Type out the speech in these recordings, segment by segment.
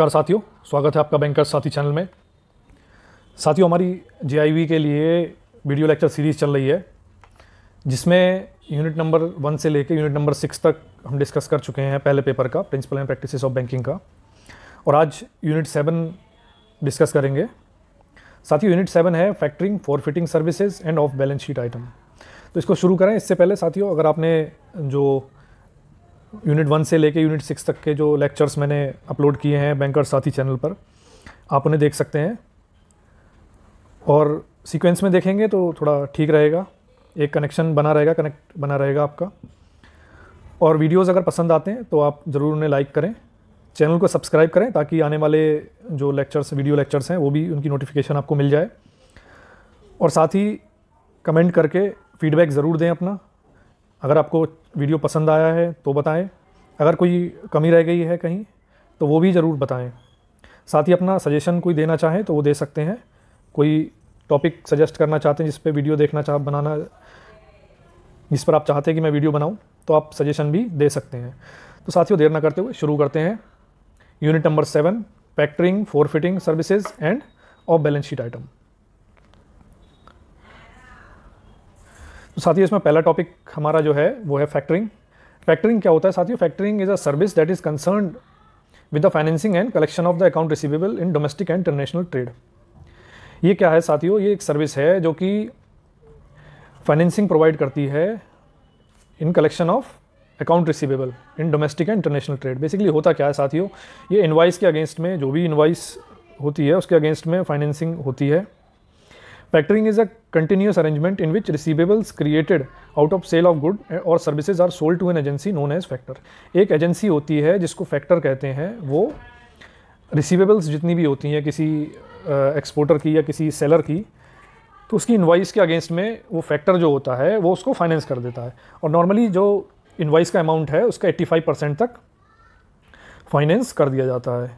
नमस्कार साथियों स्वागत है आपका बैंकर साथी चैनल में साथियों हमारी जे के लिए वीडियो लेक्चर सीरीज़ चल रही है जिसमें यूनिट नंबर वन से लेकर यूनिट नंबर सिक्स तक हम डिस्कस कर चुके हैं पहले पेपर का principle and practice of banking का और आज यूनिट सेवन डिस्कस करेंगे साथियों यूनिट सेवन है factoring forfaiting services and off balance sheet item तो इसको शुरू करें इससे पहले साथियों अगर आपने जो यूनिट वन से लेके यूनिट सिक्स तक के जो लेक्चर्स मैंने अपलोड किए हैं बैंकर साथी चैनल पर आप उन्हें देख सकते हैं और सीक्वेंस में देखेंगे तो थोड़ा ठीक रहेगा एक कनेक्शन बना रहेगा कनेक्ट बना रहेगा आपका और वीडियोस अगर पसंद आते हैं तो आप ज़रूर उन्हें लाइक करें चैनल को सब्सक्राइब करें ताकि आने वाले जो लेक्चर्स वीडियो लेक्चर्स हैं वो भी उनकी नोटिफिकेशन आपको मिल जाए और साथ ही कमेंट करके फीडबैक ज़रूर दें अपना अगर आपको वीडियो पसंद आया है तो बताएं अगर कोई कमी रह गई है कहीं तो वो भी ज़रूर बताएं साथ ही अपना सजेशन कोई देना चाहें तो वो दे सकते हैं कोई टॉपिक सजेस्ट करना चाहते हैं जिस पर वीडियो देखना चाह बनाना जिस पर आप चाहते हैं कि मैं वीडियो बनाऊं तो आप सजेशन भी दे सकते हैं तो साथियों देर ना करते हुए शुरू करते हैं unit number seven factoring forfaiting services and off balance sheet item तो साथियों इसमें पहला टॉपिक हमारा जो है वो है फैक्टरिंग फैक्टरिंग क्या होता है साथियों factoring is a service that is concern with the financing and collection of the account receivable in domestic and international trade ये क्या है साथियों ये एक सर्विस है जो कि फाइनेंसिंग प्रोवाइड करती है in collection of account receivable in domestic and international trade basically होता क्या है साथियों ये इन्वाइस के अगेंस्ट में जो भी इन्वाइस होती है उसके अगेंस्ट में फाइनेंसिंग होती है factoring is a continuous arrangement in which receivables created out of sale of good और services are sold to an agency known as factor एक एजेंसी होती है जिसको फैक्टर कहते हैं वो रिसीवेबल्स जितनी भी होती हैं किसी एक्सपोर्टर uh, की या किसी सेलर की तो उसकी इन्वाइस के अगेंस्ट में वो फैक्टर जो होता है वो उसको फाइनेंस कर देता है और नॉर्मली जो इन्वाइस का अमाउंट है उसका 85 परसेंट तक फाइनेंस कर दिया जाता है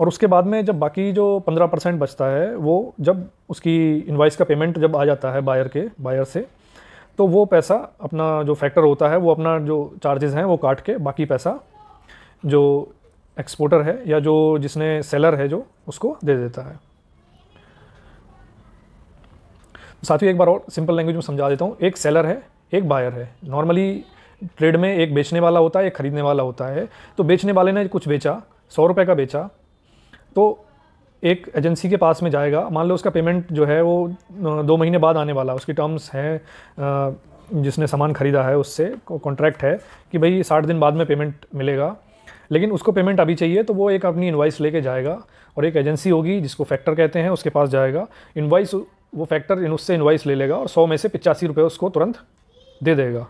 और उसके बाद में जब बाकी जो पंद्रह परसेंट बचता है वो जब उसकी इन्वाइस का पेमेंट जब आ जाता है बायर के बायर से तो वो पैसा अपना जो फैक्टर होता है वो अपना जो चार्जेस हैं वो काट के बाकी पैसा जो एक्सपोर्टर है या जो जिसने सेलर है जो उसको दे देता है साथ ही एक बार और सिंपल लैंग्वेज में समझा देता हूँ एक सेलर है एक बायर है नॉर्मली ट्रेड में एक बेचने वाला होता है एक ख़रीदने वाला होता है तो बेचने वाले ने कुछ बेचा सौ रुपये का बेचा तो एक एजेंसी के पास में जाएगा मान लो उसका पेमेंट जो है वो दो महीने बाद आने वाला उसकी टर्म्स हैं जिसने सामान ख़रीदा है उससे कॉन्ट्रैक्ट है कि भाई साठ दिन बाद में पेमेंट मिलेगा लेकिन उसको पेमेंट अभी चाहिए तो वो एक अपनी इन्वाइस लेके जाएगा और एक एजेंसी होगी जिसको फैक्टर कहते हैं उसके पास जाएगा इन्वाइस वो फैक्टर उससे इन्वाइस ले लेगा और सौ में से पिचासी रुपये उसको तुरंत दे देगा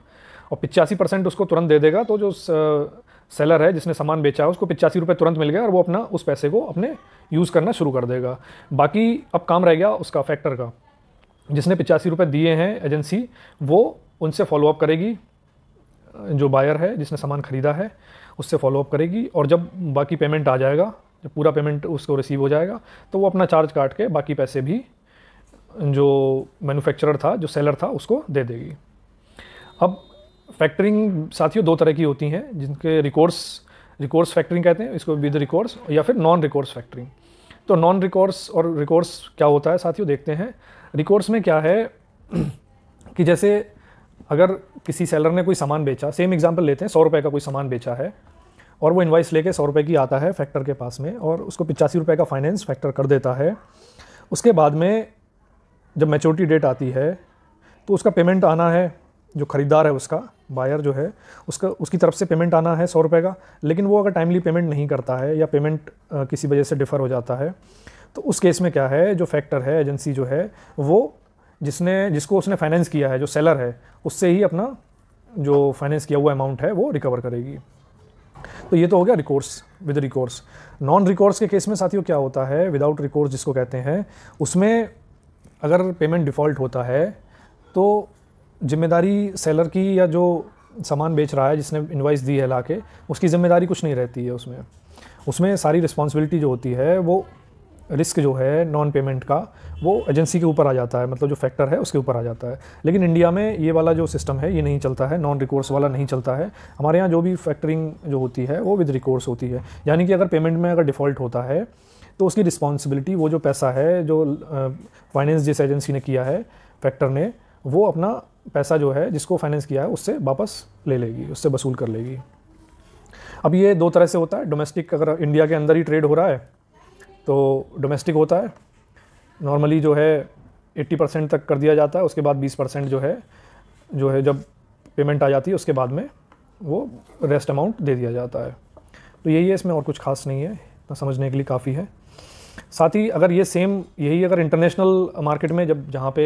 और पिचासी परसेंट उसको तुरंत दे देगा तो जो सेलर है जिसने सामान बेचा है उसको पिचासी रुपये तुरंत मिल गया और वो अपना उस पैसे को अपने यूज़ करना शुरू कर देगा बाकी अब काम रह गया उसका फैक्टर का जिसने पिचासी रुपये दिए हैं एजेंसी वो उनसे फॉलोअप करेगी जो बायर है जिसने सामान ख़रीदा है उससे फॉलोअप करेगी और जब बाकी पेमेंट आ जाएगा जब पूरा पेमेंट उसको रिसीव हो जाएगा तो वो अपना चार्ज काट के बाकी पैसे भी जो मैन्युफैक्चरर था जो सेलर था उसको दे देगी अब फैक्टरिंग साथियों दो तरह की होती हैं जिनके रिकोर्स रिकोर्स फैक्टरिंग कहते हैं इसको विद रिकोर्स या फिर नॉन रिकोर्स फैक्टरिंग तो नॉन रिकोर्स और रिकोर्स क्या होता है साथियों देखते हैं रिकोर्स में क्या है कि जैसे अगर किसी सेलर ने कोई सामान बेचा सेम एग्जाम्पल लेते हैं सौ रुपये का कोई सामान बेचा है और वो इन्वाइस लेके सौ रुपये की आता है फैक्टर के पास में और उसको पिचासी रुपये का फाइनेंस फैक्टर कर देता है उसके बाद में जब मेचोरिटी डेट आती है तो उसका पेमेंट आना है जो ख़रीदार है उसका बायर जो है उसका उसकी तरफ से पेमेंट आना है सौ रुपये का लेकिन वो अगर टाइमली पेमेंट नहीं करता है या पेमेंट किसी वजह से डिफ़र हो जाता है तो उस केस में क्या है जो फैक्टर है एजेंसी जो है वो जिसने जिसको उसने फाइनेंस किया है जो सेलर है उससे ही अपना जो फाइनेंस किया हुआ अमाउंट है वो रिकवर करेगी तो ये तो हो गया recourse with recourse non recourse के केस में साथियों क्या होता है विदाउट रिकोर्स जिसको कहते हैं उसमें अगर पेमेंट डिफ़ॉल्ट होता है तो जिम्मेदारी सेलर की या जो सामान बेच रहा है जिसने इन्वाइस दी है ला के उसकी ज़िम्मेदारी कुछ नहीं रहती है उसमें उसमें सारी रिस्पॉन्सिबिलिटी जो होती है वो रिस्क जो है नॉन पेमेंट का वो एजेंसी के ऊपर आ जाता है मतलब जो फैक्टर है उसके ऊपर आ जाता है लेकिन इंडिया में ये वाला जो सिस्टम है ये नहीं चलता है नॉन रिकोर्स वाला नहीं चलता है हमारे यहाँ जो भी फैक्टरिंग जो होती है वो विद रिकोर्स होती है यानी कि अगर पेमेंट में अगर डिफ़ॉल्ट होता है तो उसकी रिस्पॉन्सिबिलिटी वो जो पैसा है जो फाइनेंस जिस एजेंसी ने किया है फैक्टर ने वो अपना पैसा जो है जिसको फाइनेंस किया है उससे वापस ले लेगी उससे वसूल कर लेगी अब ये दो तरह से होता है डोमेस्टिक अगर इंडिया के अंदर ही ट्रेड हो रहा है तो डोमेस्टिक होता है नॉर्मली जो है 80 परसेंट तक कर दिया जाता है उसके बाद 20 परसेंट जो है जो है जब पेमेंट आ जाती है उसके बाद में वो रेस्ट अमाउंट दे दिया जाता है तो यही है इसमें और कुछ खास नहीं है इतना समझने के लिए काफ़ी है साथ ही अगर ये सेम यही अगर इंटरनेशनल मार्केट में जब जहाँ पे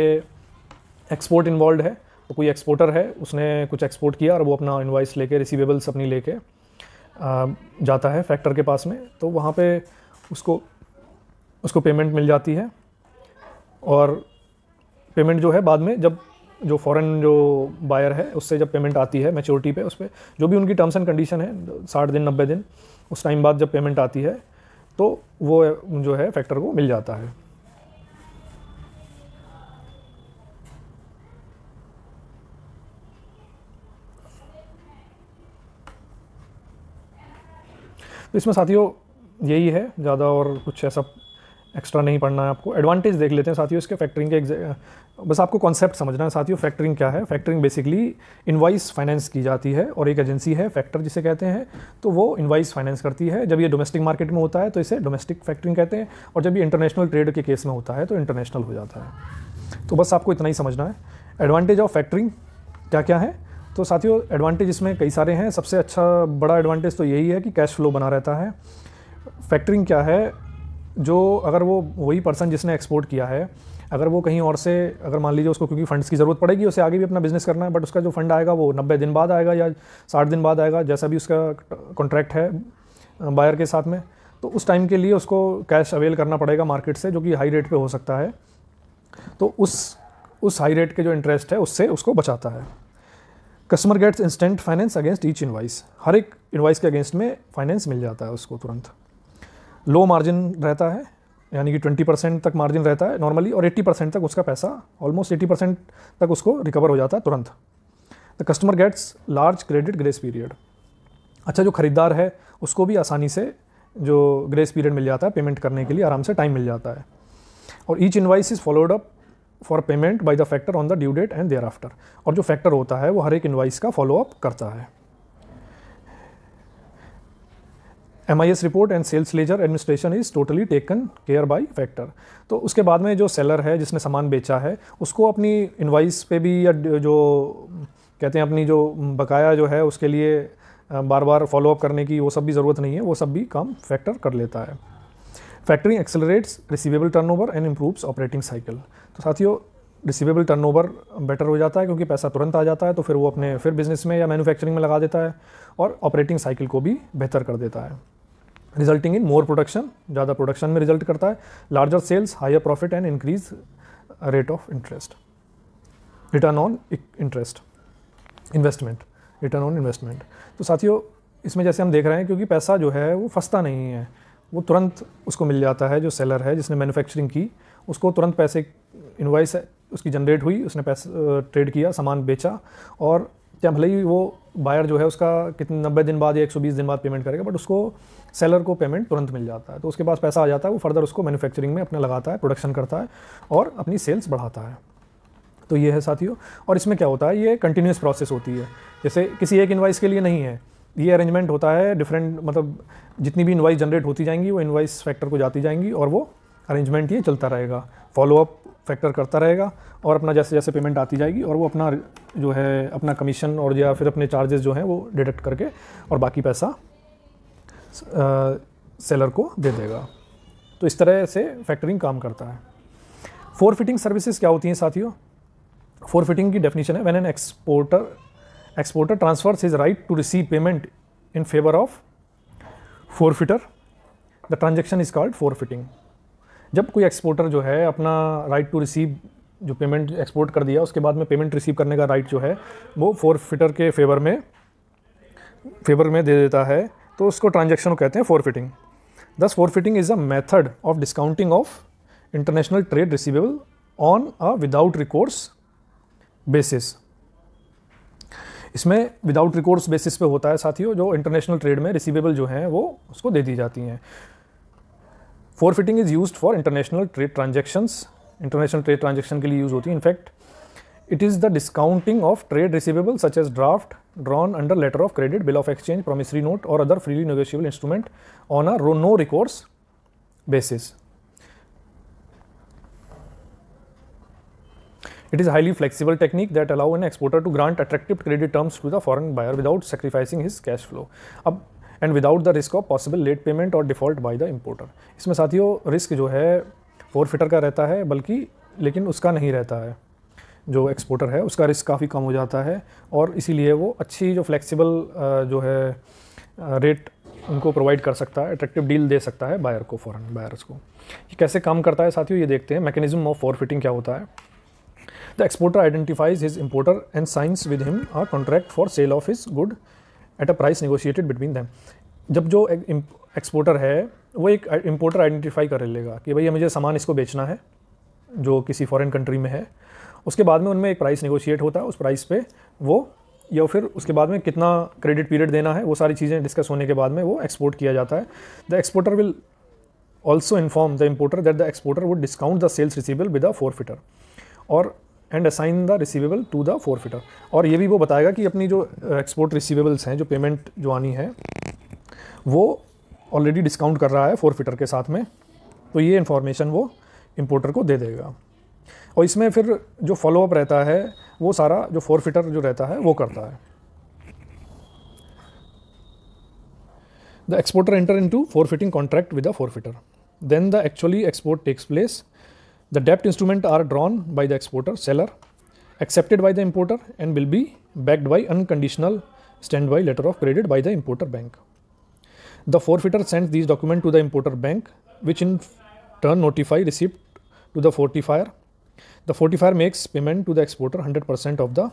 एक्सपोर्ट इन्वॉल्व है तो कोई एक्सपोर्टर है उसने कुछ एक्सपोर्ट किया और वो अपना इन्वाइस लेके रिसीवेबल्स अपनी लेके जाता है फैक्टर के पास में तो वहाँ पे उसको उसको पेमेंट मिल जाती है और पेमेंट जो है बाद में जब जो फॉरेन जो बायर है उससे जब पेमेंट आती है मेच्योरिटी पे उस पर जो भी उनकी टर्म्स एंड कंडीशन है साठ दिन नब्बे दिन उस टाइम बाद जब पेमेंट आती है तो वो जो है फैक्टर को मिल जाता है इसमें साथियों यही है ज़्यादा और कुछ ऐसा एक्स्ट्रा नहीं पढ़ना है आपको एडवांटेज देख लेते हैं साथियों इसके फैक्टरिंग के बस आपको कॉन्सेप्ट समझना है साथियों फैक्टरिंग क्या है फैक्टरिंग बेसिकली इनवाइस फाइनेंस की जाती है और एक एजेंसी है फैक्टर जिसे कहते हैं तो वो इनवाइस फाइनेंस करती है जब ये डोमेस्टिक मार्केट में होता है तो इसे डोमेस्टिक फैक्टरिंग कहते हैं और जब ये इंटरनेशनल ट्रेड के केस में होता है तो इंटरनेशनल हो जाता है तो बस आपको इतना ही समझना है एडवांटेज ऑफ फैक्टरिंग क्या क्या है तो साथियों एडवांटेज इसमें कई सारे हैं सबसे अच्छा बड़ा एडवांटेज तो यही है कि कैश फ्लो बना रहता है फैक्टरिंग क्या है जो अगर वो वही पर्सन जिसने एक्सपोर्ट किया है अगर वो कहीं और से अगर मान लीजिए उसको क्योंकि फंड्स की ज़रूरत पड़ेगी उसे आगे भी अपना बिजनेस करना है बट उसका जो फंड आएगा वो नब्बे दिन बाद आएगा या साठ दिन बाद आएगा जैसा भी उसका कॉन्ट्रैक्ट है बायर के साथ में तो उस टाइम के लिए उसको कैश अवेल करना पड़ेगा मार्केट से जो कि हाई रेट पर हो सकता है तो उस उस हाई रेट के जो इंटरेस्ट है उससे उसको बचाता है customer gets instant finance against each invoice हर एक इन्वाइस के अगेंस्ट में फाइनेंस मिल जाता है उसको तुरंत लो मार्जिन रहता है यानी कि 20 परसेंट तक मार्जिन रहता है नॉर्मली और 80 परसेंट तक उसका पैसा ऑलमोस्ट 80 परसेंट तक उसको रिकवर हो जाता है तुरंत the customer gets large credit grace period अच्छा जो ख़रीदार है उसको भी आसानी से जो ग्रेस पीरियड मिल जाता है पेमेंट करने के लिए आराम से टाइम मिल जाता है और each invoice is followed up for payment by the factor on the due date and thereafter और जो फैक्टर होता है वो हर एक इन्वाइस का फॉलोअप करता है M I S report and sales ledger administration is totally taken care by factor तो उसके बाद में जो सेलर है जिसने सामान बेचा है उसको अपनी इन्वाइस पे भी या जो कहते हैं अपनी जो बकाया जो है उसके लिए बार बार फॉलोअप करने की वो सब भी ज़रूरत नहीं है वो सब भी काम फैक्टर कर लेता है factoring accelerates receivable turnover and improves operating cycle तो साथियों रिसीवेबल टर्नओवर बेटर हो जाता है क्योंकि पैसा तुरंत आ जाता है तो फिर वो अपने फिर बिजनेस में या मैन्युफैक्चरिंग में लगा देता है और ऑपरेटिंग साइकिल को भी बेहतर कर देता है रिजल्टिंग इन मोर प्रोडक्शन ज़्यादा प्रोडक्शन में रिजल्ट करता है larger sales higher profit and increase rate of interest return on interest investment return on investment तो साथियों इसमें जैसे हम देख रहे हैं क्योंकि पैसा जो है वो फंसता नहीं है वो तुरंत उसको मिल जाता है जो सेलर है जिसने मैन्युफैक्चरिंग की उसको तुरंत पैसे इन्वाइस उसकी जनरेट हुई उसने पैसा ट्रेड किया सामान बेचा और क्या भले ही वो बायर जो है उसका कितने नब्बे दिन बाद या एक दिन बाद पेमेंट करेगा बट उसको सेलर को पेमेंट तुरंत मिल जाता है तो उसके पास पैसा आ जाता है वो फर्दर उसको मैन्युफैक्चरिंग में अपना लगाता है प्रोडक्शन करता है और अपनी सेल्स बढ़ाता है तो ये है साथियों और इसमें क्या होता है ये कंटिन्यूस प्रोसेस होती है जैसे किसी एक इन्वाइस के लिए नहीं है ये अरेंजमेंट होता है डिफरेंट मतलब जितनी भी इन्वाइस जनरेट होती जाएंगी वो इन्वाइस फैक्टर को जाती जाएंगी और वो अरेंजमेंट ये चलता रहेगा फॉलोअप फैक्टर करता रहेगा और अपना जैसे जैसे पेमेंट आती जाएगी और वो अपना जो है अपना कमीशन और या फिर अपने चार्जेस जो हैं वो डिडक्ट करके और बाकी पैसा सेलर को दे देगा तो इस तरह से फैक्टरिंग काम करता है फोर फिटिंग सर्विसेज क्या होती हैं साथियों फोर फिटिंग की डेफिनेशन है when an exporter exporter transfers his right to receive payment in favor of forfeiter the transaction is called forfeiting जब कोई एक्सपोर्टर जो है अपना राइट टू रिसीव जो पेमेंट एक्सपोर्ट कर दिया उसके बाद में पेमेंट रिसीव करने का राइट जो है वो फोरफिटर के फेवर में फेवर में दे देता है तो उसको ट्रांजेक्शन कहते हैं forfaiting thus forfaiting is a method of discounting of international trade receivable on a without recourse basis इसमें विदाउट रिकॉर्ड्स बेसिस पे होता है साथियों जो इंटरनेशनल ट्रेड में रिसीवेबल जो हैं वो उसको दे दी जाती हैं forfaiting is use for international trade transactions international trade transaction के लिए यूज़ होती है in fact it is the discounting of trade receivable such as draft drawn under letter of credit bill of exchange promissory note और other freely negotiable instrument on a रो no records basis It is a highly flexible technique that allow an exporter to grant attractive credit terms to the foreign buyer without sacrificing his cash flow. अब and without the risk of possible late payment और default by the importer इसमें साथियों risk जो है four fitter का रहता है बल्कि लेकिन उसका नहीं रहता है जो एक्सपोर्टर है उसका रिस्क काफ़ी कम हो जाता है और इसीलिए वो अच्छी जो फ्लेक्सिबल जो है रेट उनको प्रोवाइड कर सकता है अट्रैक्टिव डील दे सकता है बायर को फॉरन बायर्स को ये कैसे काम करता है साथियों ये देखते हैं मैकेनिज्म ऑफ फोर फिटिंग क्या होता है the exporter identifies his importer and signs with him a contract for sale of his good at a price negotiated between them जब जो एक्सपोर्टर है वो एक इम्पोर्टर आइडेंटिफाई कर लेगा कि भैया मुझे सामान इसको बेचना है जो किसी फॉरेन कंट्री में है उसके बाद में उनमें एक प्राइस नेगोशिएट होता है उस प्राइस पे वो या फिर उसके बाद में कितना क्रेडिट पीरियड देना है वो सारी चीज़ें डिस्कस होने के बाद में वो एक्सपोर्ट किया जाता है the exporter will also inform the importer that the exporter would discount the sales receivable with a forfaiter और and assign the receivable to the forfaiter और ये भी वो बताएगा कि अपनी जो एक्सपोर्ट uh, रिसीवेबल्स हैं जो पेमेंट जो आनी है वो ऑलरेडी डिस्काउंट कर रहा है फोरफिटर के साथ में तो ये इन्फॉर्मेशन वो इम्पोर्टर को दे देगा और इसमें फिर जो फॉलोअप रहता है वो सारा जो फोरफिटर जो रहता है वो करता है the exporter into forfaiting contract with the for forfeiter then the actually export takes place The debt instrument are drawn by the exporter, seller, accepted by the importer and will be backed by unconditional standby letter of credit by the importer bank. The forfeiter sends these documents to the importer bank which in turn notify receipt to the fortifier. The fortifier makes payment to the exporter 100% of the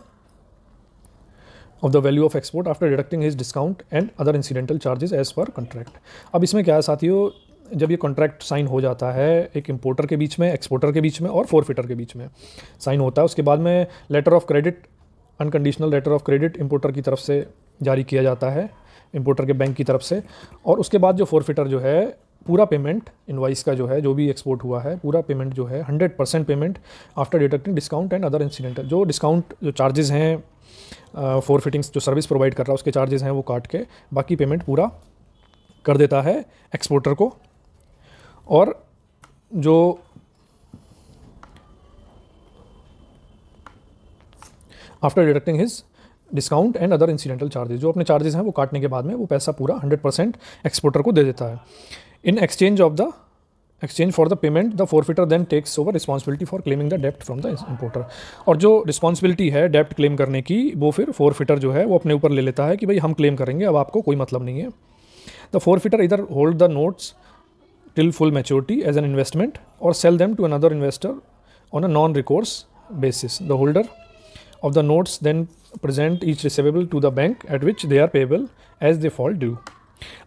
of the value of export after deducting his discount and other incidental charges as per contract. Now, इसमें जब ये contract sign हो जाता है एक importer के बीच में एक्सपोर्टर के बीच में और फोरफिटर के बीच में साइन होता है उसके बाद में letter of credit unconditional letter of credit importer की तरफ से जारी किया जाता है इम्पोर्टर के बैंक की तरफ से और उसके बाद जो फोरफिटर जो है पूरा पेमेंट इनवाइस का जो है जो भी एक्सपोर्ट हुआ है पूरा पेमेंट जो है hundred percent payment after deducting discount and other incident जो डिस्काउंट जो चार्जेस हैं फोर फिटिंग्स जो सर्विस प्रोवाइड कर रहा है उसके चार्जेस हैं वो काट के बाकी पेमेंट पूरा कर देता है एक्सपोर्टर को और जो after deducting his discount and other incidental charges जो अपने चार्जेस हैं वो काटने के बाद में वो पैसा पूरा 100 परसेंट एक्सपोर्टर को दे देता है in exchange of the exchange for the payment the forfaiter then takes over responsibility for claiming the डेप्ट फ्रॉम द इम्पोर्टर और जो रिस्पॉन्सिबिलिटी है डेप्ट क्लेम करने की वो फिर फॉरफिटर जो है वो अपने ऊपर ले लेता है कि भाई हम क्लेम करेंगे अब आपको कोई मतलब नहीं है the forfaiter either hold the notes till full maturity as an investment और sell them to another investor on a non recourse basis the holder of the notes then present each receivable to the bank at which they are payable as default due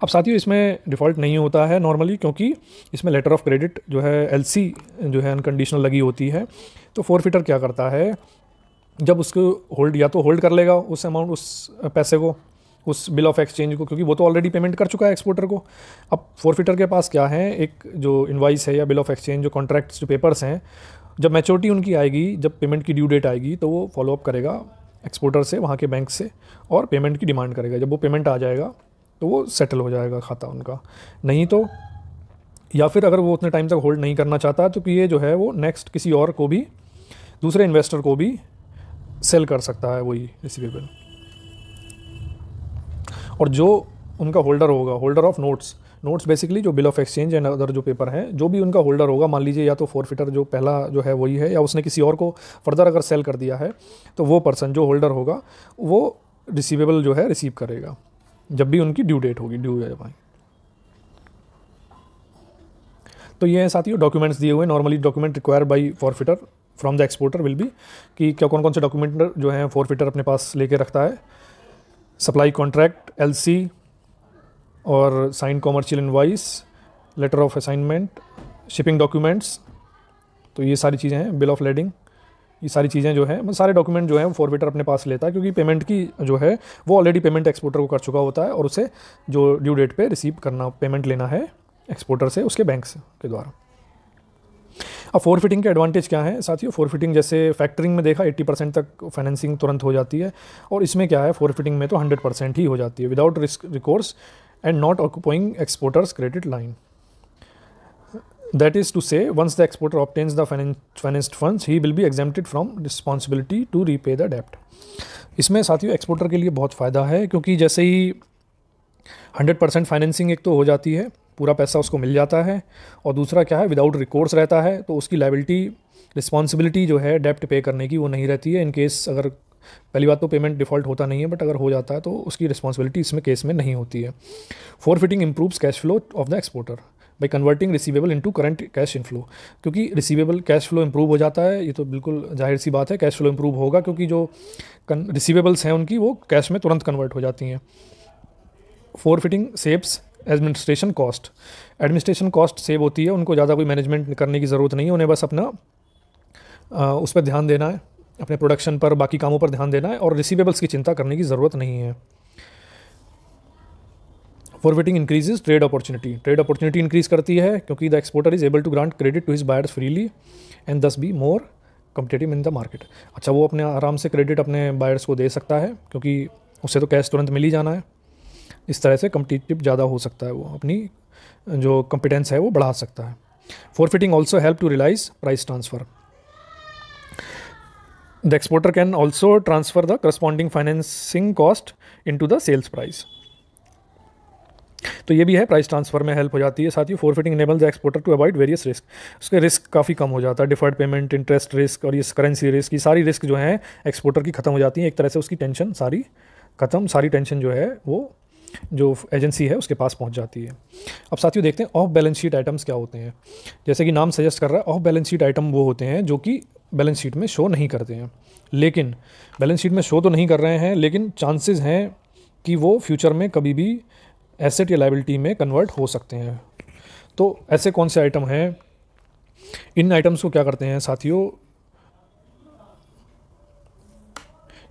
अब साथियों इसमें default नहीं होता है normally क्योंकि इसमें letter of credit जो है एल सी जो है अनकंडीशनल लगी होती है तो फोर फोरफिटर क्या करता है जब उसको होल्ड या तो होल्ड कर लेगा उस अमाउंट उस पैसे को उस बिल ऑफ एक्सचेंज को क्योंकि वो तो ऑलरेडी पेमेंट कर चुका है एक्सपोर्टर को अब फोरफिटर के पास क्या है एक जो इन्वाइस है या बिल ऑफ एक्सचेंज जो कॉन्ट्रैक्ट जो पेपर्स हैं जब मेचोरिटी उनकी आएगी जब पेमेंट की ड्यू डेट आएगी तो वो फॉलोअप करेगा एक्सपोर्टर से वहाँ के बैंक से और पेमेंट की डिमांड करेगा जब वो पेमेंट आ जाएगा तो वो सेटल हो जाएगा खाता उनका नहीं तो या फिर अगर वो उतने टाइम तक होल्ड नहीं करना चाहता तो कि ये जो है वो नेक्स्ट किसी और को भी दूसरे इन्वेस्टर को भी सेल कर सकता है वही रिसिवेबल और जो उनका होल्डर होगा holder of notes notes basically जो bill of exchange and other जो पेपर हैं जो भी उनका होल्डर होगा मान लीजिए या तो फोर फिटर जो पहला जो है वही है या उसने किसी और को फर्दर अगर सेल कर दिया है तो वो पर्सन जो होल्डर होगा वो रिसीवेबल जो है रिसीव करेगा जब भी उनकी ड्यू डेट होगी ड्यू है तो ये है साथियों डॉक्यूमेंट्स दिए हुए normally document require by forfaiter from the exporter will be कि क्या कौन कौन से डॉक्यूमेंट जो है फॉरफिटर अपने पास लेके रखता है सप्लाई कॉन्ट्रैक्ट सी और sign commercial invoice letter of assignment shipping documents तो ये सारी चीज़ें हैं बिल ऑफ लेडिंग ये सारी चीज़ें जो है मतलब सारे डॉक्यूमेंट जो है फॉरवेटर अपने पास लेता है क्योंकि पेमेंट की जो है वो ऑलरेडी पेमेंट एक्सपोर्टर को कर चुका होता है और उसे जो ड्यू डेट पे रिसीव करना पेमेंट लेना है एक्सपोर्टर से उसके बैंक से के द्वारा अब फोर फिटिंग के एडवांटेज क्या है साथियों फोर फिटिंग जैसे फैक्टरिंग में देखा 80 परसेंट तक फाइनेंसिंग तुरंत हो जाती है और इसमें क्या है फोर फिटिंग में तो 100 परसेंट ही हो जाती है without risk recourse and not occupying exporter's credit line that is to say once the exporter obtains the financed funds, he will be exempted from responsibility to repay the डेप्ट इसमें साथियों exporter के लिए बहुत फ़ायदा है क्योंकि जैसे ही 100 परसेंट फाइनेंसिंग एक तो हो जाती है पूरा पैसा उसको मिल जाता है और दूसरा क्या है विदाउट रिकोर्स रहता है तो उसकी लाइबिलिटी रिस्पॉन्सिबिलिटी जो है डेप्ट पे करने की वो नहीं रहती है इन केस अगर पहली बात तो पेमेंट डिफ़ॉल्ट होता नहीं है बट अगर हो जाता है तो उसकी रिस्पॉन्सिबिलिटी इसमें केस में नहीं होती है forfaiting improves cash flow of the exporter by converting receivable into current cash inflow क्योंकि रिसीवेबल कैश फ्लो इंप्रूव हो जाता है ये तो बिल्कुल जाहिर सी बात है कैश फ्लो इंप्रूव होगा क्योंकि जो रिसीवेबल्स हैं उनकी वो कैश में तुरंत कन्वर्ट हो जाती हैं फोर फिटिंग सेप्स administration cost administration cost save होती है उनको ज़्यादा कोई मैनेजमेंट करने की ज़रूरत नहीं है उन्हें बस अपना आ, उस पर ध्यान देना है अपने प्रोडक्शन पर बाकी कामों पर ध्यान देना है और रिसीवेबल्स की चिंता करने की ज़रूरत नहीं है forfaiting increases trade opportunity trade opportunity increase करती है क्योंकि the exporter is able to grant credit to his buyers freely and thus be more competitive in the market अच्छा वो अपने आराम से क्रेडिट अपने बायर्स को दे सकता है क्योंकि उससे तो कैश तुरंत मिल ही जाना है इस तरह से कम्पटिटिव ज़्यादा हो सकता है वो अपनी जो कम्पिटेंस है वो बढ़ा सकता है forfaiting also help to realise price transfer the exporter can also transfer the corresponding financing cost into the sales price तो ये भी है प्राइस ट्रांसफर में हेल्प हो जाती है साथ ही forfaiting enable the exporter to avoid various risk उसके रिस्क काफ़ी कम हो जाता है डिफर्ड पेमेंट इंटरेस्ट रिस्क और ये करेंसी रिस्क की सारी रिस्क जो है एक्सपोर्टर की खत्म हो जाती है एक तरह से उसकी टेंशन सारी खत्म सारी टेंशन जो है वो जो एजेंसी है उसके पास पहुंच जाती है अब साथियों देखते हैं ऑफ बैलेंस शीट आइटम्स क्या होते हैं जैसे कि नाम सजेस्ट कर रहा है ऑफ बैलेंस शीट आइटम वो होते हैं जो कि बैलेंस शीट में शो नहीं करते हैं लेकिन बैलेंस शीट में शो तो नहीं कर रहे हैं लेकिन चांसेस हैं कि वो फ्यूचर में कभी भी एसेट या लाइबिलिटी में कन्वर्ट हो सकते हैं तो ऐसे कौन से आइटम हैं इन आइटम्स को क्या करते हैं साथियों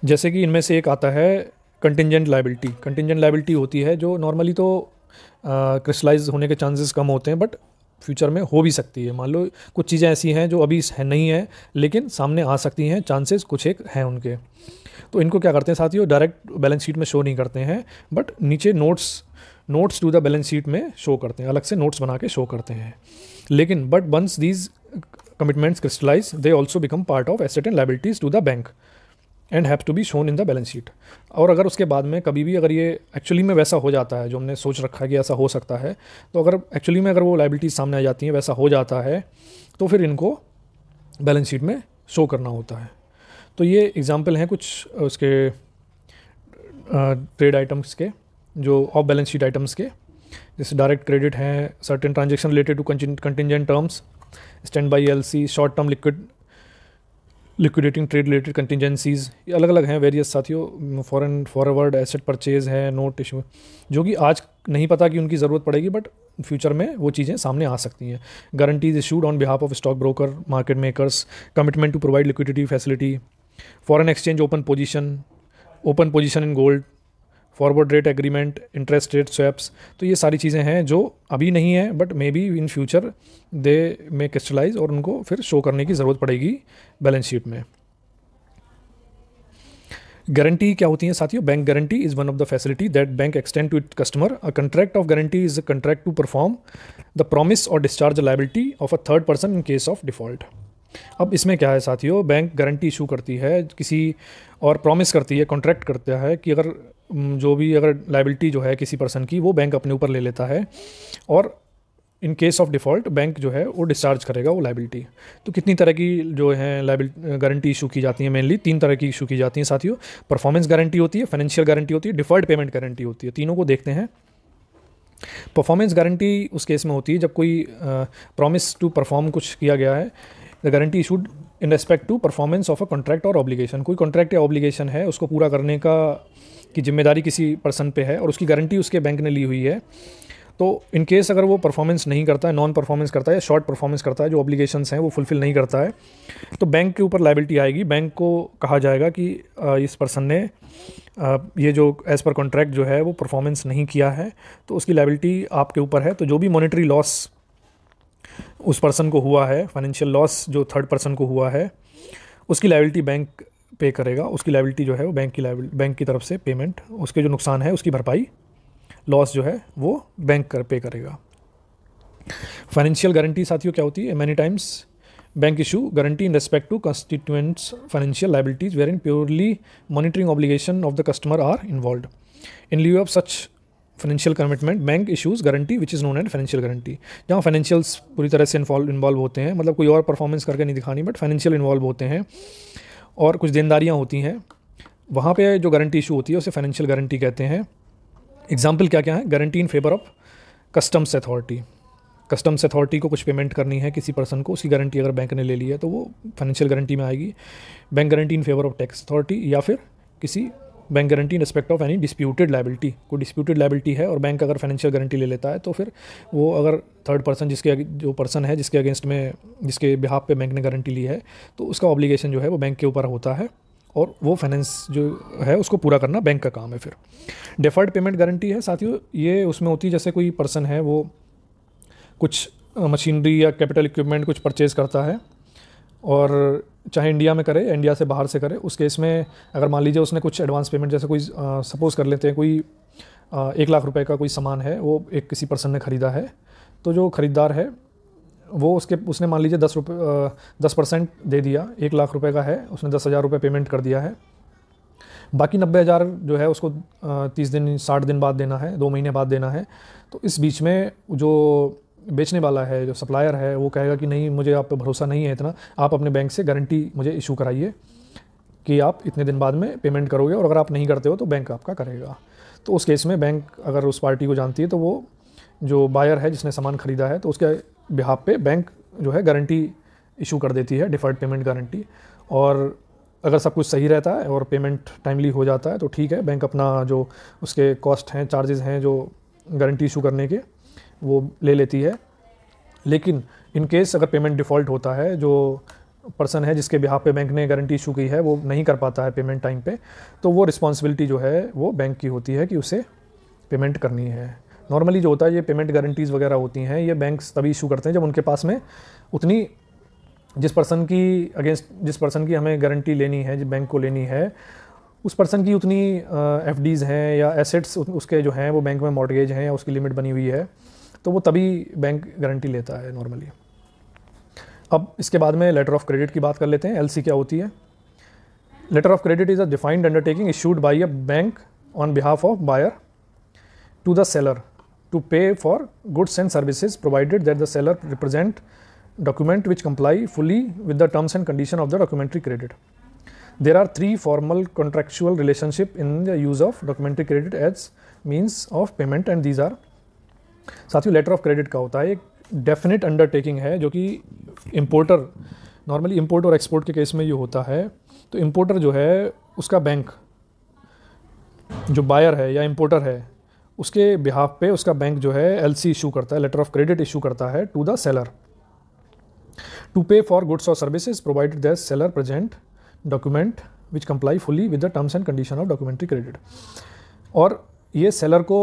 जैसे कि इनमें से एक आता है कंटिजेंट लाइबिलिटी कंटिजेंट लाइबिलिटी होती है जो नॉर्मली तो क्रिस्टलाइज होने के चांसेस कम होते हैं बट फ्यूचर में हो भी सकती है मान लो कुछ चीज़ें ऐसी हैं जो अभी है नहीं है लेकिन सामने आ सकती हैं चांसेस कुछ एक हैं उनके तो इनको क्या करते हैं साथियों डायरेक्ट बैलेंस शीट में शो नहीं करते हैं बट नीचे notes notes to the balance sheet में शो करते हैं अलग से नोट्स बना के शो करते हैं लेकिन but once these commitments crystallise they also become part of asset and liabilities to the bank and have to be shown in the balance sheet और अगर उसके बाद में कभी भी अगर ये एक्चुअली में वैसा हो जाता है जो हमने सोच रखा है कि ऐसा हो सकता है तो अगर एक्चुअली में अगर वो लाइबिलिटीज सामने आ जाती हैं वैसा हो जाता है तो फिर इनको बैलेंस शीट में शो करना होता है तो ये एग्ज़ाम्पल हैं कुछ उसके ट्रेड आइटम्स के जो ऑफ बैलेंस शीट आइटम्स के जैसे डायरेक्ट क्रेडिट हैं certain transaction related to contingent terms standby L C short term liquid liquidating trade related contingencies अलग अलग हैं वेरियस साथियों फॉरन फॉरवर्ड एसेट परचेज हैं नोट इशू जो कि आज नहीं पता कि उनकी ज़रूरत पड़ेगी बट फ्यूचर में वो चीज़ें सामने आ सकती हैं guarantees issued on behalf of stock broker market makers commitment to provide liquidity facility foreign exchange open position open position in gold forward rate agreement interest rate swaps तो ये सारी चीज़ें हैं जो अभी नहीं है but maybe in future they may crystallise और उनको फिर शो करने की ज़रूरत पड़ेगी बैलेंस शीट में गारंटी क्या होती है साथियों bank guarantee is one of the facility that bank extend to it customer a contract of guarantee is a contract to perform the promise or discharge liability of a third person in case of default अब इसमें क्या है साथियों bank guarantee issue करती है किसी और promise करती है कॉन्ट्रैक्ट करता है कि अगर जो भी अगर लाइबिलिटी जो है किसी पर्सन की वो बैंक अपने ऊपर ले लेता है और in case of default bank जो है वो डिस्चार्ज करेगा वो लाइबिलिटी तो कितनी तरह की जो है लाइबिल गारंटी इशू की जाती है मेनली तीन तरह की इशू की जाती हैं साथियों परफॉर्मेंस गारंटी होती है फाइनेंशियल गारंटी होती है डिफ़ॉल्ट पेमेंट गारंटी होती है तीनों को देखते हैं परफॉर्मेंस गारंटी उस केस में होती है जब कोई प्रॉमिस टू परफॉर्म कुछ किया गया है the guarantee issued in respect to performance of a contract or obligation कोई कॉन्ट्रैक्ट या ऑब्लीगेशन है उसको पूरा करने का कि जिम्मेदारी किसी पर्सन पे है और उसकी गारंटी उसके बैंक ने ली हुई है तो इन केस अगर वो परफॉर्मेंस नहीं करता है नॉन परफॉर्मेंस करता है या शॉर्ट परफॉर्मेंस करता है जो ऑब्लीगेशन हैं वो फुलफिल नहीं करता है तो बैंक के ऊपर लाइबिलिटी आएगी बैंक को कहा जाएगा कि इस पर्सन ने ये जो एज़ पर कॉन्ट्रैक्ट जो है वो परफॉर्मेंस नहीं किया है तो उसकी लाइबिलिटी आपके ऊपर है तो जो भी मॉनिटरी लॉस उस पर्सन को हुआ है फाइनेंशियल लॉस जो थर्ड पर्सन को हुआ है उसकी लाइबिलिटी बैंक पे करेगा उसकी लाइबिलिटी जो है वो बैंक की बैंक की तरफ से पेमेंट उसके जो नुकसान है उसकी भरपाई लॉस जो है वो बैंक कर पे करेगा फाइनेंशियल गारंटी साथियों क्या होती है many times bank issue guarantee in respect to constituents financial liabilities wherein purely monitoring obligation of the customer are involve in lieu of such financial commitment bank issues guarantee which is known and financial guarantee जहाँ financials पूरी तरह से involve involve होते हैं मतलब कोई और performance करके नहीं दिखानी बट फाइनेंशियल इन्वॉल्व होते हैं और कुछ देनदारियाँ होती हैं वहाँ पे जो गारंटी इशू होती है उसे फाइनेंशियल गारंटी कहते हैं एग्जाम्पल क्या क्या है guarantee in favour of customs authority customs authority को कुछ पेमेंट करनी है किसी पर्सन को उसकी गारंटी अगर बैंक ने ले ली है तो वो फाइनेंशियल गारंटी में आएगी bank guarantee in favour of tax authority या फिर किसी bank guarantee in respect of any disputed liability को डिस्प्यूटेड लाइबिलिटी है और बैंक अगर फाइनेंशियल गारंटी ले लेता है तो फिर वो अगर थर्ड पर्सन जिसके जो पर्सन है जिसके अगेंस्ट में जिसके बिहाफ पे बैंक ने गारंटी ली है तो उसका ऑब्लीगेशन जो है वो बैंक के ऊपर होता है और वो फाइनेंस जो है उसको पूरा करना बैंक का काम है फिर डिफर्ड पेमेंट गारंटी है साथियों ये उसमें होती है जैसे कोई पर्सन है वो कुछ मशीनरी या कैपिटल इक्विपमेंट कुछ परचेज़ करता है और चाहे इंडिया में करे इंडिया से बाहर से करे उस केस में अगर मान लीजिए उसने कुछ एडवांस पेमेंट जैसे कोई सपोज़ कर लेते हैं कोई आ, एक लाख रुपए का कोई सामान है वो एक किसी पर्सन ने ख़रीदा है तो जो ख़रीदार है वो उसके उसने मान लीजिए दस रुपये दस परसेंट दे दिया एक लाख रुपए का है उसने दस हज़ार रुपये पेमेंट कर दिया है बाकी नब्बे हज़ार जो है उसको तीस दिन साठ दिन बाद देना है दो महीने बाद देना है तो इस बीच में जो बेचने वाला है जो सप्लायर है वो कहेगा कि नहीं मुझे आप पे भरोसा नहीं है इतना आप अपने बैंक से गारंटी मुझे इशू कराइए कि आप इतने दिन बाद में पेमेंट करोगे और अगर आप नहीं करते हो तो बैंक आपका करेगा तो उस केस में बैंक अगर उस पार्टी को जानती है तो वो जो बायर है जिसने सामान ख़रीदा है तो उसके बिहाब पे बैंक जो है गारंटी इशू कर देती है डिफ़र्ड पेमेंट गारंटी और अगर सब कुछ सही रहता है और पेमेंट टाइमली हो जाता है तो ठीक है बैंक अपना जो उसके कॉस्ट हैं चार्जेस हैं जो गारंटी इशू करने के वो ले लेती है लेकिन इन केस अगर पेमेंट डिफ़ॉल्ट होता है जो पर्सन है जिसके बिहार पे बैंक ने गारंटी इशू की है वो नहीं कर पाता है पेमेंट टाइम पे तो वो रिस्पॉन्सिबिलिटी जो है वो बैंक की होती है कि उसे पेमेंट करनी है नॉर्मली जो होता है ये पेमेंट गारंटीज़ वगैरह होती हैं ये बैंक तभी इशू करते हैं जब उनके पास में उतनी जिस पर्सन की अगेंस्ट जिस पर्सन की हमें गारंटी लेनी है जिस बैंक को लेनी है उस पर्सन की उतनी एफ हैं या एसेट्स उसके जो हैं वो बैंक में मॉडगेज हैं या उसकी लिमिट बनी हुई है तो वो तभी बैंक गारंटी लेता है नॉर्मली अब इसके बाद में लेटर ऑफ क्रेडिट की बात कर लेते हैं एल क्या होती है letter of credit is a defined undertaking issued by a bank on behalf of buyer to the seller to pay for goods and services provided that the seller represent document which comply fully with the terms and condition of the documentary credit there are three formal contractual relationship in the use of documentary credit as means of payment and these are साथियों letter of credit का होता है एक definite undertaking है जो कि importer normally import और export के केस में ये होता है तो इम्पोर्टर जो है उसका बैंक जो बायर है या इम्पोर्टर है उसके बिहाफ पे उसका बैंक जो है एल सी इशू करता है लेटर ऑफ क्रेडिट इशू करता है to the seller to pay for goods और services provided the seller present document which comply fully with the terms and condition of documentary credit और ये seller को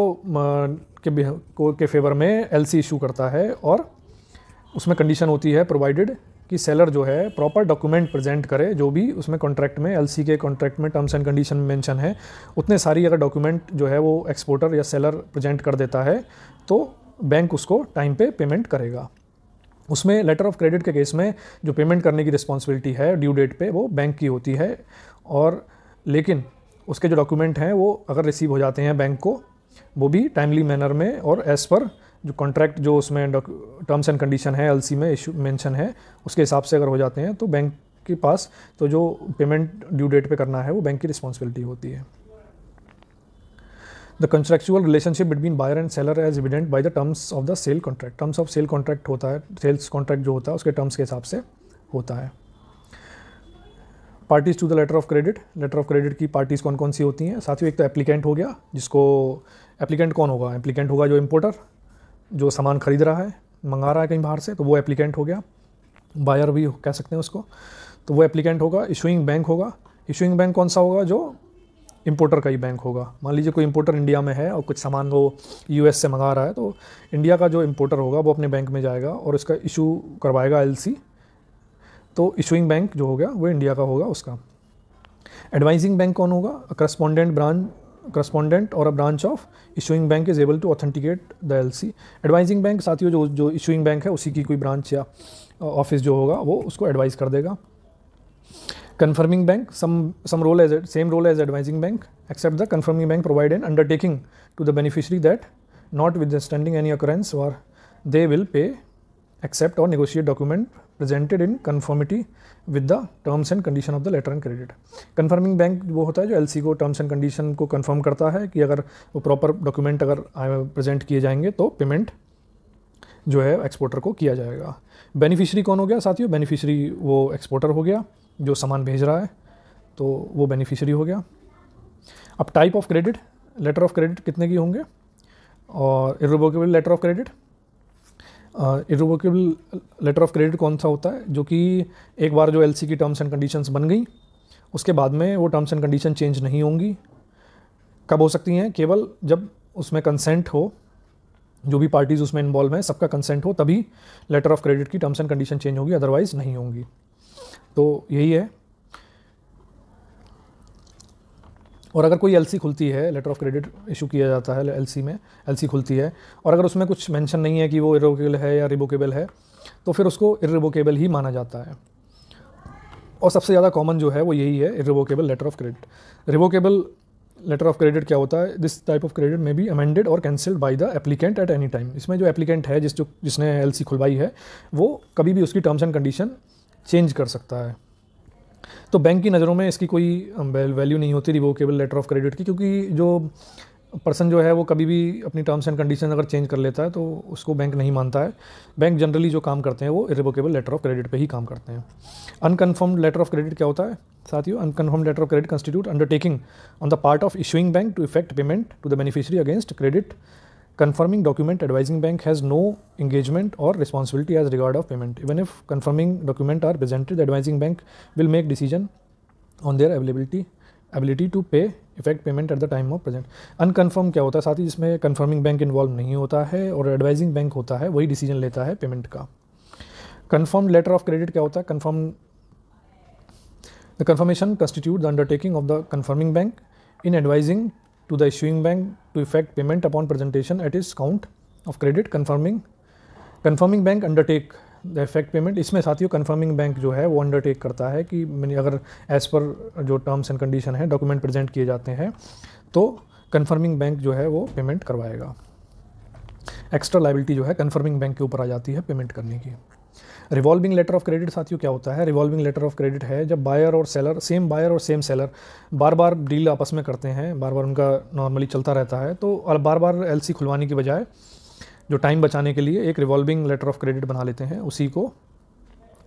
के को के फेवर में एल सी इशू करता है और उसमें कंडीशन होती है प्रोवाइडेड कि सेलर जो है प्रॉपर डॉक्यूमेंट प्रेजेंट करे जो भी उसमें कॉन्ट्रैक्ट में एल के कॉन्ट्रैक्ट में टर्म्स एंड कंडीशन में मेंशन है उतने सारी अगर डॉक्यूमेंट जो है वो एक्सपोर्टर या सेलर प्रेजेंट कर देता है तो बैंक उसको टाइम पे पेमेंट करेगा उसमें लेटर ऑफ क्रेडिट के केस में जो पेमेंट करने की रिस्पॉन्सिबिलिटी है ड्यू डेट पे वो बैंक की होती है और लेकिन उसके जो डॉक्यूमेंट हैं वो अगर रिसीव हो जाते हैं बैंक को वो भी टाइमली मैनर में और एज़ पर जो कॉन्ट्रैक्ट जो उसमें टर्म्स एंड कंडीशन है एलसी में इशू मेंशन है उसके हिसाब से अगर हो जाते हैं तो बैंक के पास तो जो पेमेंट ड्यू डेट पे करना है वो बैंक की रिस्पॉन्सिबिलिटी होती है the contractual relationship between buyer and seller as evident by the terms of the sale contract terms of sale contract होता है सेल्स कॉन्ट्रैक्ट जो होता है उसके टर्म्स के हिसाब से होता है parties to the letter of credit letter of credit की पार्टीज़ कौन कौन सी होती हैं साथ ही एक तो एप्लीकेंट हो गया जिसको एप्लीकेंट कौन होगा एप्लीकेंट होगा जो इम्पोर्टर जो सामान खरीद रहा है मंगा रहा है कहीं बाहर से तो वो एप्लीकेंट हो गया बायर भी कह सकते हैं उसको तो वो एप्लीकेंट होगा इशूइंग बैंक होगा इशूइंग बैंक कौन सा होगा जो इम्पोर्टर का ही बैंक होगा मान लीजिए कोई इम्पोर्टर इंडिया में है और कुछ सामान वो यू से मंगा रहा है तो इंडिया का जो इम्पोर्टर होगा वो अपने बैंक में जाएगा और उसका इशू करवाएगा एल तो इशूइंग बैंक जो हो गया वो इंडिया का होगा उसका एडवाइजिंग बैंक कौन होगा correspondent branch correspondent or a branch of issuing bank is able to authenticate the L C advising bank साथियों जो जो इशूइंग बैंक है उसी की कोई ब्रांच या ऑफिस uh, जो होगा वो उसको एडवाइज कर देगा confirming bank some some role as same role as advising bank except the confirming bank provide an undertaking to the beneficiary that notwithstanding any occurrence और they will pay accept or negotiate document presented in conformity with the terms and condition of the letter and credit confirming bank वो होता है जो L को terms and condition को confirm करता है कि अगर वो प्रॉपर डॉक्यूमेंट अगर प्रेजेंट किए जाएंगे तो पेमेंट जो है एक्सपोर्टर को किया जाएगा बेनिफिशरी कौन हो गया साथियों बेनिफिशरी वो एक्सपोर्टर हो गया जो सामान भेज रहा है तो वो बेनिफिशरी हो गया अब type of credit letter of credit कितने की होंगे और irrevocable letter of credit irrevocable letter of credit कौन सा होता है जो कि एक बार जो एल की टर्म्स एंड कंडीशंस बन गई उसके बाद में वो टर्म्स एंड कंडीशन चेंज नहीं होंगी कब हो सकती हैं केवल जब उसमें कंसेंट हो जो भी पार्टीज़ उसमें इन्वॉल्व हैं सबका कंसेंट हो तभी लेटर ऑफ क्रेडिट की टर्म्स एंड कंडीशन चेंज होगी अदरवाइज़ नहीं होंगी तो यही है और अगर कोई एलसी खुलती है लेटर ऑफ क्रेडिट इशू किया जाता है एलसी में एलसी खुलती है और अगर उसमें कुछ मेंशन नहीं है कि वो इरेवोकेबल है या रिबोकेबल है तो फिर उसको इरेवोकेबल ही माना जाता है और सबसे ज़्यादा कॉमन जो है वो यही है revocable letter of credit revocable letter of credit क्या होता है this type of credit may be amended or cancelled by the applicant at any time इसमें जो एप्लीकेंट है जिस जो जिसने एल खुलवाई है वो कभी भी उसकी टर्म्स एंड कंडीशन चेंज कर सकता है तो बैंक की नज़रों में इसकी कोई वैल्यू नहीं होती रिवोकेबल लेटर ऑफ क्रेडिट की क्योंकि जो पर्सन जो है वो कभी भी अपनी टर्म्स एंड कंडीशन अगर चेंज कर लेता है तो उसको बैंक नहीं मानता है बैंक जनरली जो काम करते हैं वो इरिवोकेबल लेटर ऑफ क्रेडिट पे ही काम करते हैं अनकन्फर्म लेटर ऑफ क्रेडिट क्या होता है साथियों unconfirm letter of credit constitute undertaking on the part of issuing bank to effect payment to the beneficiary against credit confirming document advising bank has no engagement or responsibility as regard of payment even if confirming document are presented the advising bank will make decision on their availability ability to pay effect payment at the time of present unconfirm क्या होता है साथ ही जिसमें confirming bank involve नहीं होता है और advising bank होता है वही डिसीजन लेता है पेमेंट का कन्फर्म लेटर ऑफ क्रेडिट क्या होता है confirm the confirmation constitute the undertaking of the confirming bank in advising to the issuing bank to effect payment upon presentation at its count of credit confirming confirming bank undertake the effect payment इसमें साथियों confirming bank जो है वो undertake करता है कि मैंने अगर एज़ पर जो टर्म्स एंड कंडीशन है डॉक्यूमेंट प्रेजेंट किए जाते हैं तो कन्फर्मिंग बैंक जो है वो पेमेंट करवाएगा एक्स्ट्रा लाइबिलिटी जो है कन्फर्मिंग बैंक के ऊपर आ जाती है पेमेंट करने की रिवॉल्विंग लेटर ऑफ क्रेडिट साथियों क्या होता है रिवॉल्विंग लेटर ऑफ क्रेडिट है जब बायर और सेलर सेम बायर और सेम सेलर बार बार डील आपस में करते हैं बार बार उनका नॉर्मली चलता रहता है तो बार बार एल खुलवाने की बजाय जो टाइम बचाने के लिए एक रिवॉल्विंग लेटर ऑफ क्रेडिट बना लेते हैं उसी को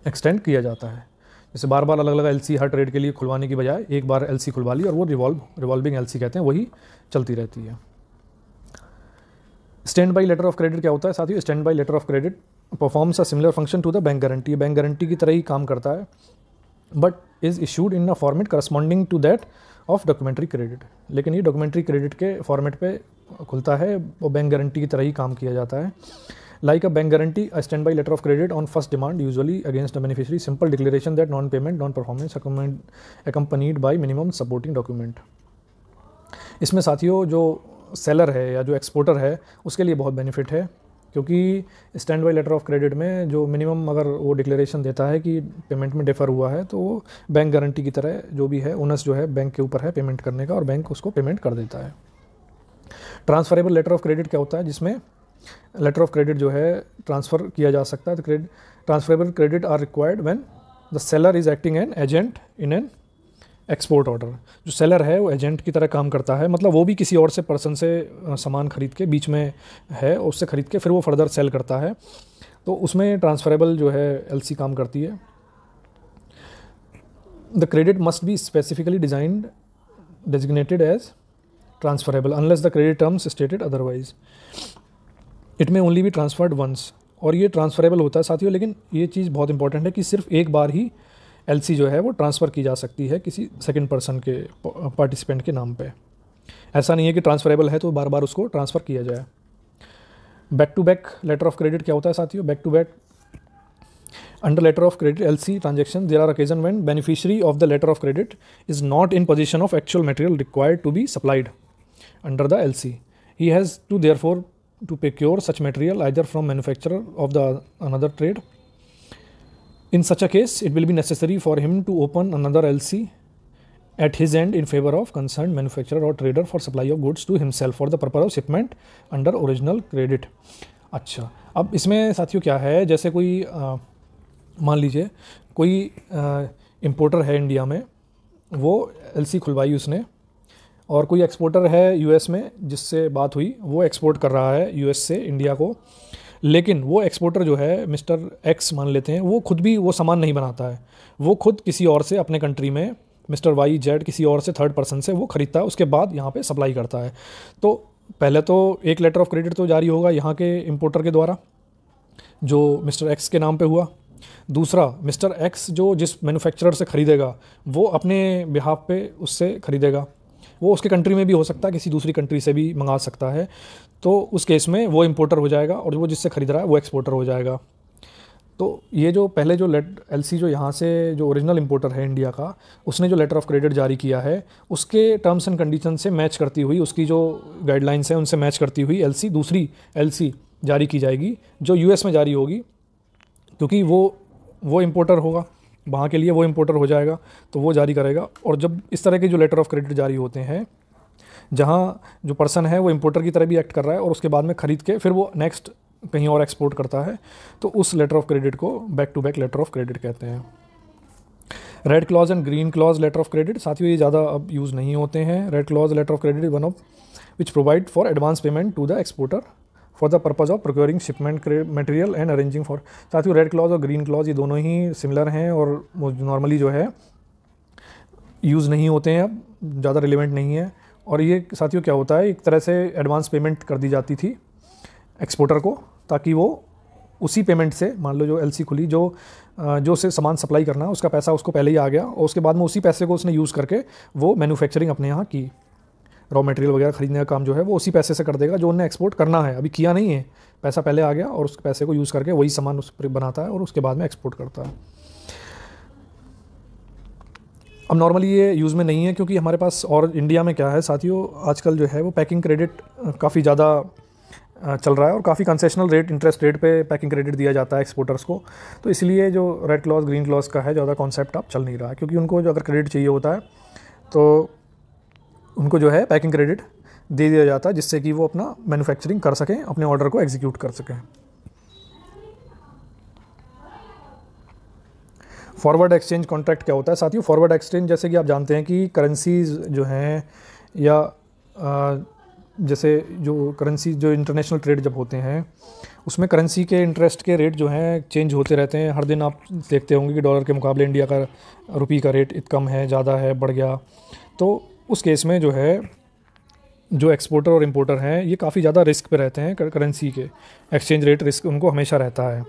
एक्सटेंड किया जाता है जैसे बार बार अलग अलग सी हर ट्रेड के लिए खुलवाने की बजाय एक बार सी खुलवा ली और वो रिवॉल्व रिवॉल्विंग सी कहते हैं वही चलती रहती है standby letter of credit क्या होता है साथ ही standby letter of credit performs a similar function to the bank guarantee bank guarantee की तरह ही काम करता है but is issued in a format corresponding to that of documentary credit लेकिन ये डॉक्यूमेंट्री क्रेडिट के फॉर्मेट पे खुलता है और बैंक गारंटी की तरह ही काम किया जाता है like a bank guarantee a standby letter of credit on first demand usually against the beneficiary simple declaration that non payment non performance accompanied by minimum supporting document इसमें साथियों जो सेलर है या जो एक्सपोर्टर है उसके लिए बहुत बेनिफिट है क्योंकि standby letter of credit में जो मिनिमम अगर वो डिक्लेरेशन देता है कि पेमेंट में डिफर हुआ है तो वो बैंक गारंटी की तरह जो भी है ओनस जो है बैंक के ऊपर है पेमेंट करने का और बैंक उसको पेमेंट कर देता है ट्रांसफरेबल लेटर ऑफ क्रेडिट क्या होता है जिसमें लेटर ऑफ क्रेडिट जो है ट्रांसफ़र किया जा सकता है तो credit transferable credit are required when the seller is acting an agent in an export order जो सेलर है वो एजेंट की तरह काम करता है मतलब वो भी किसी और से पर्सन से सामान ख़रीद के बीच में है उससे ख़रीद के फिर वो फर्दर सेल करता है तो उसमें ट्रांसफरेबल जो है एल काम करती है the credit must be specifically designed designated as transferable unless the credit terms stated otherwise it may only be transferred once और ये ट्रांसफरेबल होता है साथियों लेकिन ये चीज़ बहुत इंपॉर्टेंट है कि सिर्फ एक बार ही एल जो है वो ट्रांसफ़र की जा सकती है किसी सेकेंड पर्सन के पार्टिसिपेंट के नाम पर ऐसा नहीं है कि ट्रांसफरेबल है तो बार बार उसको ट्रांसफ़र किया जाए back to back letter of credit क्या होता है साथियों back to back under letter of credit L C transaction there are occasion when beneficiary of the letter of credit is not in position of actual material required to be supplied under the L C he has to therefore to procure such material either from manufacture of the another trade In such a case, it will be necessary for him to open another LC at his end in favor of concerned manufacturer or trader for supply of goods to himself for the purpose of shipment under original credit. अच्छा अब इसमें साथियों क्या है जैसे कोई मान लीजिए कोई इम्पोर्टर है इंडिया में वो एलसी खुलवाई उसने और कोई एक्सपोर्टर है यूएस में जिससे बात हुई वो एक्सपोर्ट कर रहा है यूएस से इंडिया को लेकिन वो एक्सपोर्टर जो है मिस्टर एक्स मान लेते हैं वो खुद भी वो सामान नहीं बनाता है वो खुद किसी और से अपने कंट्री में मिस्टर वाई जेड किसी और से थर्ड पर्सन से वो ख़रीदता है उसके बाद यहाँ पे सप्लाई करता है तो पहले तो एक लेटर ऑफ क्रेडिट तो जारी होगा यहाँ के इम्पोर्टर के द्वारा जो मिस्टर एक्स के नाम पे हुआ दूसरा मिस्टर एक्स जो जिस मैन्युफैक्चरर से ख़रीदेगा वो अपने बिहाफ पे उससे ख़रीदेगा वो उसके कंट्री में भी हो सकता है किसी दूसरी कंट्री से भी मंगा सकता है तो उस केस में वो इम्पोर्टर हो जाएगा और वो जिससे ख़रीद रहा है वो एक्सपोर्टर हो जाएगा तो ये जो पहले जो लेट एल जो यहाँ से जो ओरिजिनल इम्पोर्टर है इंडिया का उसने जो लेटर ऑफ क्रेडिट जारी किया है उसके टर्म्स एंड कंडीशन से मैच करती हुई उसकी जो गाइडलाइंस हैं उनसे मैच करती हुई एल दूसरी एल जारी की जाएगी जो यूएस में जारी होगी क्योंकि वो वो इम्पोर्टर होगा वहाँ के लिए वो इम्पोर्टर हो जाएगा तो वो जारी करेगा और जब इस तरह के जो लेटर ऑफ क्रेडिट जारी होते हैं जहाँ जो पर्सन है वो इम्पोर्टर की तरह भी एक्ट कर रहा है और उसके बाद में ख़रीद के फिर वो नेक्स्ट कहीं और एक्सपोर्ट करता है तो उस लेटर ऑफ क्रेडिट को back to back letter of credit कहते हैं red clause and green clause letter of credit साथियों ये ज़्यादा अब यूज़ नहीं होते हैं red clause letter of credit one of which provide for advance payment to the exporter for the purpose of procuring shipment material and arranging for साथियों red clause और green clause ये दोनों ही सिमिलर हैं और normally जो है use नहीं होते हैं अब ज़्यादा रिलेवेंट नहीं है और ये साथियों क्या होता है एक तरह से एडवांस पेमेंट कर दी जाती थी एक्सपोर्टर को ताकि वो उसी पेमेंट से मान लो जो एल खुली जो जो उसे सामान सप्लाई करना है उसका पैसा उसको पहले ही आ गया और उसके बाद में उसी पैसे को उसने यूज़ करके वो मैन्युफैक्चरिंग अपने यहाँ की रॉ मटेरियल वगैरह खरीदने का काम जो है वो उसी पैसे से कर देगा जो उन्हें एक्सपोर्ट करना है अभी किया नहीं है पैसा पहले आ गया और उस पैसे को यूज़ करके वही सामान उस पर बनाता है और उसके बाद में एक्सपोर्ट करता है अब नॉर्मली ये यूज़ में नहीं है क्योंकि हमारे पास और इंडिया में क्या है साथियों आजकल जो है वो पैकिंग क्रेडिट काफ़ी ज़्यादा चल रहा है और काफ़ी कंसेशनल रेट इंटरेस्ट रेट पे पैकिंग क्रेडिट दिया जाता है एक्सपोर्टर्स को तो इसलिए जो रेड क्लॉज ग्रीन क्लॉज का है ज़्यादा कॉन्सेप्ट अब चल नहीं रहा है क्योंकि उनको जो अगर क्रेडिट चाहिए होता है तो उनको जो है पैकिंग क्रेडिट दे दिया जाता है जिससे कि वो अपना मैन्युफैक्चरिंग कर सकें अपने ऑर्डर को एग्जीक्यूट कर सकें फॉरवर्ड एक्सचेंज कॉन्ट्रैक्ट क्या होता है साथियों फॉरवर्ड एक्सचेंज जैसे कि आप जानते हैं कि करेंसीज जो हैं या जैसे जो करेंसी जो इंटरनेशनल ट्रेड जब होते हैं उसमें करेंसी के इंटरेस्ट के रेट जो हैं चेंज होते रहते हैं हर दिन आप देखते होंगे कि डॉलर के मुकाबले इंडिया का रुपये का रेट कम है ज़्यादा है बढ़ गया तो उस केस में जो है जो एक्सपोर्टर और इम्पोर्टर हैं ये काफ़ी ज़्यादा रिस्क पे रहते हैं करेंसी के एक्सचेंज रेट रिस्क उनको हमेशा रहता है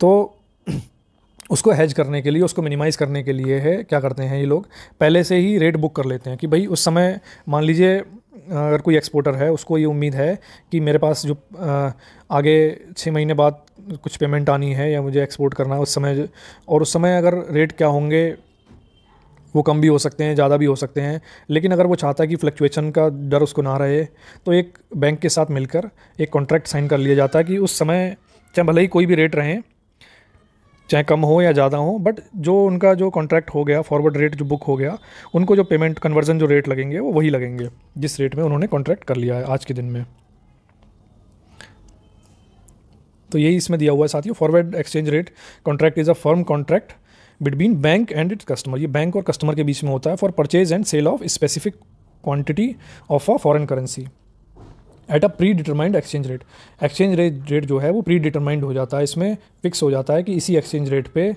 तो उसको हैज करने के लिए उसको मिनिमाइज़ करने के लिए है क्या करते हैं ये लोग पहले से ही रेट बुक कर लेते हैं कि भाई उस समय मान लीजिए अगर कोई एक्सपोर्टर है उसको ये उम्मीद है कि मेरे पास जो आगे छः महीने बाद कुछ पेमेंट आनी है या मुझे एक्सपोर्ट करना है उस समय और उस समय अगर रेट क्या होंगे वो कम भी हो सकते हैं ज़्यादा भी हो सकते हैं लेकिन अगर वो चाहता है कि फ्लक्चुएशन का डर उसको ना रहे तो एक बैंक के साथ मिलकर एक कॉन्ट्रैक्ट साइन कर लिया जाता है कि उस समय चाहे भले ही कोई भी रेट रहें चाहे कम हो या ज़्यादा हो बट जो उनका जो कॉन्ट्रैक्ट हो गया फॉरवर्ड रेट जो बुक हो गया उनको जो पेमेंट कन्वर्जन जो रेट लगेंगे वो वही लगेंगे जिस रेट में उन्होंने कॉन्ट्रैक्ट कर लिया है आज के दिन में तो यही इसमें दिया हुआ है साथियों forward exchange rate contract is a firm contract between bank and its customer ये बैंक और कस्टमर के बीच में होता है for purchase and sale of specific quantity of a foreign currency at a predetermined exchange rate exchange rate rate जो है वो प्री डिटरमाइंड हो जाता है इसमें फिक्स हो जाता है कि इसी एक्सचेंज रेट पे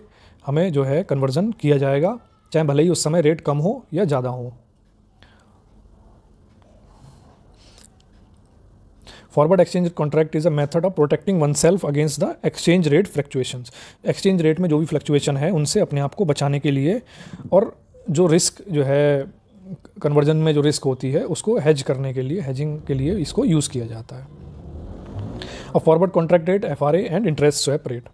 हमें जो है कन्वर्जन किया जाएगा चाहे भले ही उस समय रेट कम हो या ज़्यादा हो forward exchange contract is a method of protecting oneself against the exchange rate fluctuation exchange rate में जो भी फ्लक्चुएशन है उनसे अपने आप को बचाने के लिए और जो रिस्क जो है कन्वर्जन में जो रिस्क होती है उसको हैज करने के लिए हैजिंग के लिए इसको यूज़ किया जाता है अब forward contract rate F and interest swap rate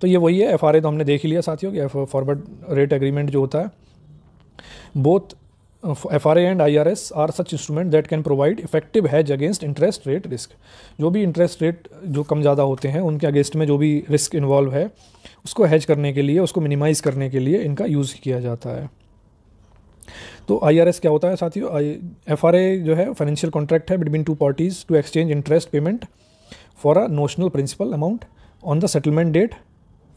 तो ये वही है एफ तो हमने देख ही लिया साथियों कि फॉरवर्ड रेट एग्रीमेंट जो होता है both F R I and R S are such instrument that can provide effective hedge against interest rate risk जो भी इंटरेस्ट रेट जो कम ज़्यादा होते हैं उनके अगेंस्ट में जो भी रिस्क इन्वॉल्व है उसको हैज करने के लिए उसको मिनिमाइज़ करने के लिए इनका यूज़ किया जाता है तो आई आर एस क्या होता है साथियों आर एफ जो है फाइनेंशियल कॉन्ट्रैक्ट है between two parties to exchange interest payment for a notional principal amount on the settlement date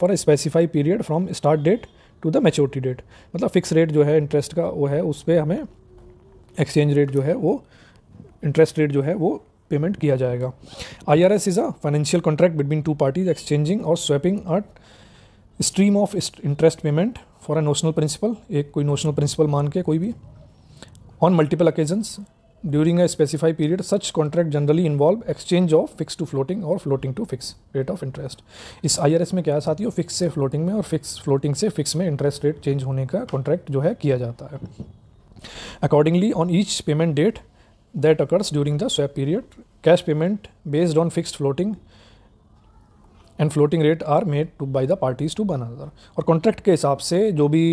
for a specify period from start date to the maturity date मतलब fix rate जो है interest का वो है उस पर हमें एक्सचेंज रेट जो है वो इंटरेस्ट रेट जो है वो पेमेंट किया जाएगा I R S is a financial contract between two parties exchanging और swapping at stream of interest payment for a notional principal एक कोई नोशनल प्रिंसिपल मान के कोई भी on multiple occasions during a specified period such contract generally involve exchange of fix to floating और floating to fix rate of interest इस I R S में क्या है साथियों फिक्स से फ्लोटिंग में और फिक्स फ्लोटिंग से फिक्स में इंटरेस्ट रेट चेंज होने का कॉन्ट्रैक्ट जो है किया जाता है accordingly on each payment date that occurs during the swap period cash payment based on fixed floating and floating rate are made to by the parties to one other और contract के हिसाब से जो भी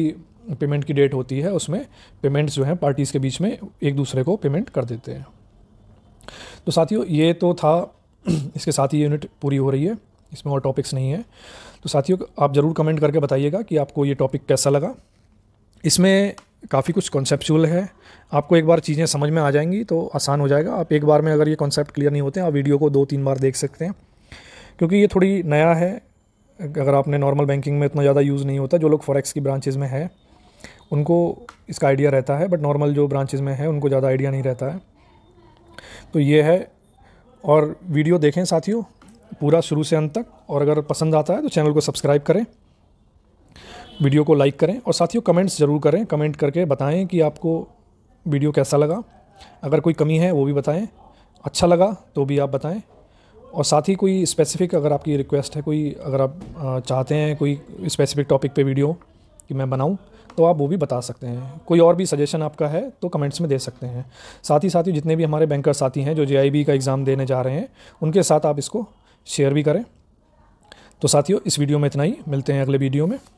पेमेंट की date होती है उसमें पेमेंट्स जो हैं पार्टीज़ के बीच में एक दूसरे को पेमेंट कर देते हैं तो साथियों ये तो था इसके साथ ही यूनिट पूरी हो रही है इसमें और टॉपिक्स नहीं है तो साथियों आप ज़रूर कमेंट करके बताइएगा कि आपको ये टॉपिक कैसा लगा इसमें काफ़ी कुछ कॉन्सेप्चुअल है आपको एक बार चीज़ें समझ में आ जाएंगी तो आसान हो जाएगा आप एक बार में अगर ये कॉन्सेप्ट क्लियर नहीं होते आप वीडियो को दो तीन बार देख सकते हैं क्योंकि ये थोड़ी नया है अगर आपने नॉर्मल बैंकिंग में इतना ज़्यादा यूज़ नहीं होता जो लोग फॉरेक्स की ब्रांचेज़ में है उनको इसका आइडिया रहता है बट नॉर्मल जो ब्रांचेज में है उनको ज़्यादा आइडिया नहीं रहता है तो ये है और वीडियो देखें साथियों पूरा शुरू से अंत तक और अगर पसंद आता है तो चैनल को सब्सक्राइब करें वीडियो को लाइक करें और साथियों कमेंट्स ज़रूर करें कमेंट करके बताएं कि आपको वीडियो कैसा लगा अगर कोई कमी है वो भी बताएं अच्छा लगा तो भी आप बताएं और साथ ही कोई स्पेसिफ़िक अगर आपकी रिक्वेस्ट है कोई अगर आप चाहते हैं कोई स्पेसिफ़िक टॉपिक पे वीडियो कि मैं बनाऊं तो आप वो भी बता सकते हैं कोई और भी सजेशन आपका है तो कमेंट्स में दे सकते हैं साथ ही साथ ही जितने भी हमारे बैंकर साथी हैं जो जे का एग्ज़ाम देने जा रहे हैं उनके साथ आप इसको शेयर भी करें तो साथियों इस वीडियो में इतना ही मिलते हैं अगले वीडियो में